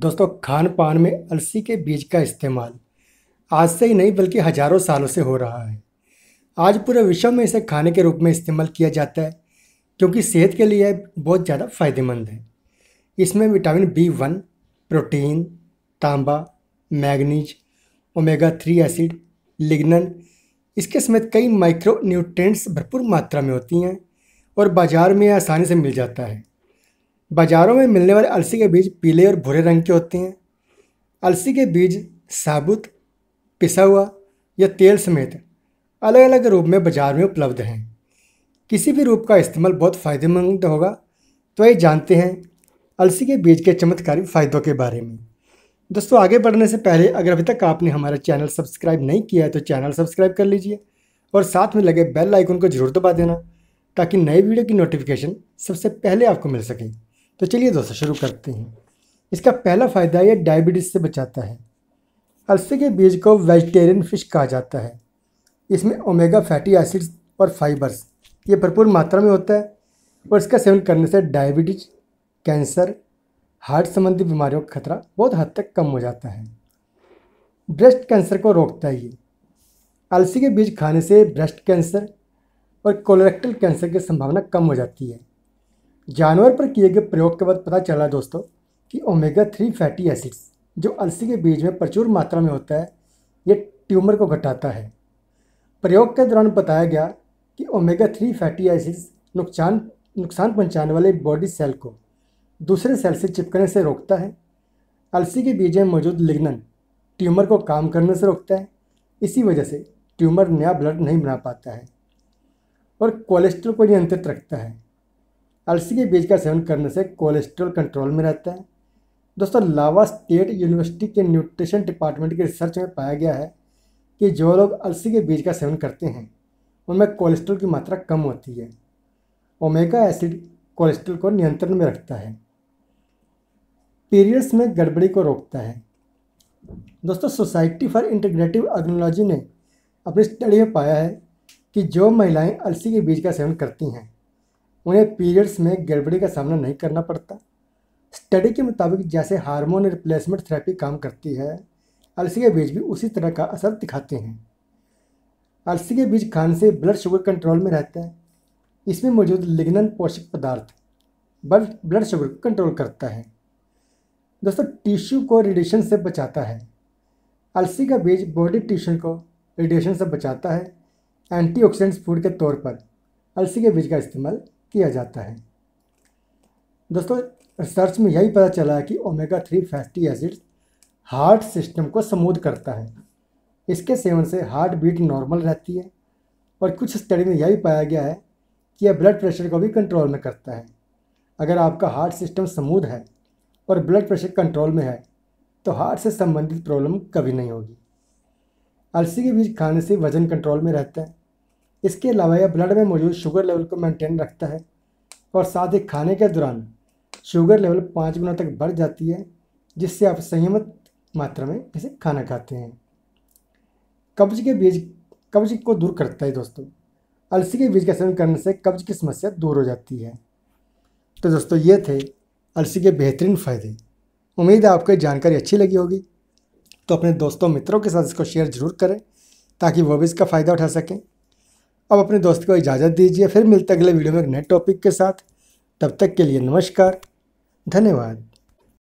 दोस्तों खान पान में अलसी के बीज का इस्तेमाल आज से ही नहीं बल्कि हजारों सालों से हो रहा है आज पूरे विश्व में इसे खाने के रूप में इस्तेमाल किया जाता है क्योंकि सेहत के लिए बहुत ज़्यादा फायदेमंद है इसमें विटामिन बी वन प्रोटीन तांबा manganese omega three acid lignan इसके समेत कई माइक्रो न्यूट्रेंट्स भरपूर मात्रा में होती हैं और बाज़ार में आसानी से मिल जाता है बाज़ारों में मिलने वाले अलसी के बीज पीले और भूरे रंग के होते हैं अलसी के बीज साबुत पिसा हुआ या तेल समेत अलग अलग रूप में बाज़ार में उपलब्ध हैं किसी भी रूप का इस्तेमाल बहुत फ़ायदेमंद तो होगा तो ये जानते हैं अलसी के बीज के चमत्कारी फ़ायदों के बारे में दोस्तों आगे बढ़ने से पहले अगर अभी तक आपने हमारा चैनल सब्सक्राइब नहीं किया है तो चैनल सब्सक्राइब कर लीजिए और साथ में लगे बेल आइकन को जरूर दबा देना ताकि नए वीडियो की नोटिफिकेशन सबसे पहले आपको मिल सके तो चलिए दोस्तों शुरू करते हैं इसका पहला फ़ायदा यह डायबिटीज़ से बचाता है अलसे के बीज को वेजिटेरियन फिश कहा जाता है इसमें ओमेगा फैटी एसिड्स और फाइबर्स ये भरपूर मात्रा में होता है और इसका सेवन करने से डायबिटीज कैंसर हार्ट संबंधी बीमारियों का खतरा बहुत हद तक कम हो जाता है ब्रेस्ट कैंसर को रोकता है ये अलसी के बीज खाने से ब्रेस्ट कैंसर और कोलोरेक्टल कैंसर की संभावना कम हो जाती है जानवर पर किए गए प्रयोग के बाद पता चला दोस्तों कि ओमेगा थ्री फैटी एसिड्स जो अलसी के बीज में प्रचुर मात्रा में होता है ये ट्यूमर को घटाता है प्रयोग के दौरान बताया गया कि ओमेगा थ्री फैटी एसिड्स नुकसान नुकसान पहुंचाने वाले बॉडी सेल को दूसरे सेल से चिपकने से रोकता है अलसी के बीज में मौजूद लिग्नन ट्यूमर को काम करने से रोकता है इसी वजह से ट्यूमर नया ब्लड नहीं बना पाता है और कोलेस्ट्रॉल को नियंत्रित रखता है अलसी के बीज का सेवन करने से कोलेस्ट्रॉल कंट्रोल में रहता है दोस्तों लावा स्टेट यूनिवर्सिटी के न्यूट्रिशन डिपार्टमेंट के रिसर्च में पाया गया है कि जो लोग अलसी के बीज का सेवन करते हैं उनमें कोलेस्ट्रॉल की मात्रा कम होती है ओमेगा एसिड कोलेस्ट्रॉल को नियंत्रण में रखता है पीरियड्स में गड़बड़ी को रोकता है दोस्तों सोसाइटी फॉर इंटीग्रेटिव अर्गनोलॉजी ने अपनी स्टडी में पाया है कि जो महिलाएं अलसी के बीज का सेवन करती हैं उन्हें पीरियड्स में गड़बड़ी का सामना नहीं करना पड़ता स्टडी के मुताबिक जैसे हार्मोन रिप्लेसमेंट थेरेपी काम करती है अलसी के बीज भी उसी तरह का असर दिखाते हैं अलसी के बीज खाने से ब्लड शुगर कंट्रोल में रहता है इसमें मौजूद लिग्नन पोषक पदार्थ ब्लड ब्लड शुगर को कंट्रोल करता है दोस्तों टिश्यू को रेडिएशन से बचाता है अलसी का बीज बॉडी टिश्यू को रेडिएशन से बचाता है एंटीऑक्सीडेंट्स फूड के तौर पर अलसी के बीज का इस्तेमाल किया जाता है दोस्तों रिसर्च में यही पता चला है कि omega three fatty acid heart system को समूद करता है इसके सेवन से हार्ट बीट नॉर्मल रहती है और कुछ स्टडी में यही पाया गया है कि यह ब्लड प्रेशर को भी कंट्रोल में करता है अगर आपका हार्ट सिस्टम समूद है और ब्लड प्रेशर कंट्रोल में है तो हार्ट से संबंधित प्रॉब्लम कभी नहीं होगी अलसी के बीज खाने से वज़न कंट्रोल में रहता है इसके अलावा यह ब्लड में मौजूद शुगर लेवल को मेंटेन रखता है और साथ ही खाने के दौरान शुगर लेवल पाँच गुना तक बढ़ जाती है जिससे आप संयमित मात्रा में इसे खाना खाते हैं कब्ज के बीज कब्ज को दूर करता है दोस्तों अलसी के बीज का सेवन करने से कब्ज की समस्या दूर हो जाती है तो दोस्तों ये थे अलसी के बेहतरीन फ़ायदे उम्मीद है आपको जानकारी अच्छी लगी होगी तो अपने दोस्तों मित्रों के साथ इसको शेयर ज़रूर करें ताकि वो भी इसका फ़ायदा उठा सकें अब अपने दोस्त को इजाज़त दीजिए फिर मिलते अगले वीडियो में एक नए टॉपिक के साथ तब तक के लिए नमस्कार धन्यवाद